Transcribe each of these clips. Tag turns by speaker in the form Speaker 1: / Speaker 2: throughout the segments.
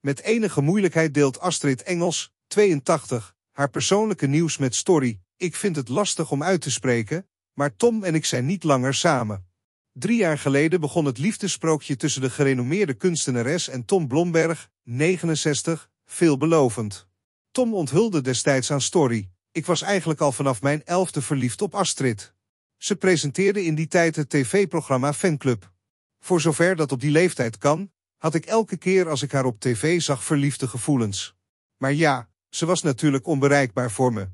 Speaker 1: Met enige moeilijkheid deelt Astrid Engels, 82, haar persoonlijke nieuws met Story. Ik vind het lastig om uit te spreken, maar Tom en ik zijn niet langer samen. Drie jaar geleden begon het liefdesprookje tussen de gerenommeerde kunstenares en Tom Blomberg, 69, veelbelovend. Tom onthulde destijds aan Story. Ik was eigenlijk al vanaf mijn elfde verliefd op Astrid. Ze presenteerde in die tijd het tv-programma Fanclub. Voor zover dat op die leeftijd kan, had ik elke keer als ik haar op tv zag verliefde gevoelens. Maar ja, ze was natuurlijk onbereikbaar voor me.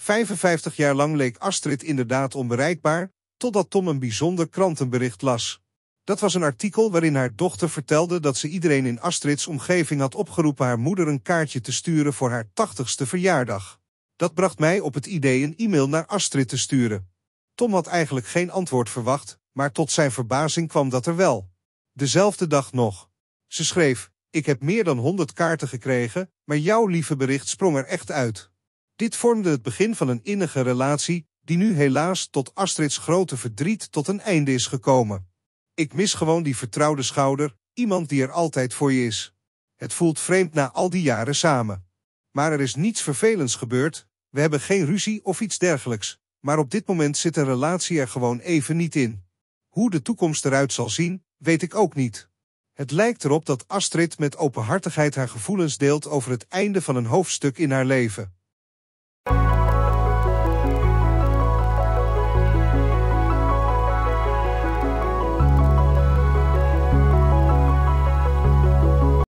Speaker 1: 55 jaar lang leek Astrid inderdaad onbereikbaar, totdat Tom een bijzonder krantenbericht las. Dat was een artikel waarin haar dochter vertelde dat ze iedereen in Astrids omgeving had opgeroepen haar moeder een kaartje te sturen voor haar tachtigste verjaardag. Dat bracht mij op het idee een e-mail naar Astrid te sturen. Tom had eigenlijk geen antwoord verwacht, maar tot zijn verbazing kwam dat er wel. Dezelfde dag nog. Ze schreef, ik heb meer dan 100 kaarten gekregen, maar jouw lieve bericht sprong er echt uit. Dit vormde het begin van een innige relatie, die nu helaas tot Astrids grote verdriet tot een einde is gekomen. Ik mis gewoon die vertrouwde schouder, iemand die er altijd voor je is. Het voelt vreemd na al die jaren samen. Maar er is niets vervelends gebeurd, we hebben geen ruzie of iets dergelijks, maar op dit moment zit een relatie er gewoon even niet in. Hoe de toekomst eruit zal zien, weet ik ook niet. Het lijkt erop dat Astrid met openhartigheid haar gevoelens deelt over het einde van een hoofdstuk in haar leven.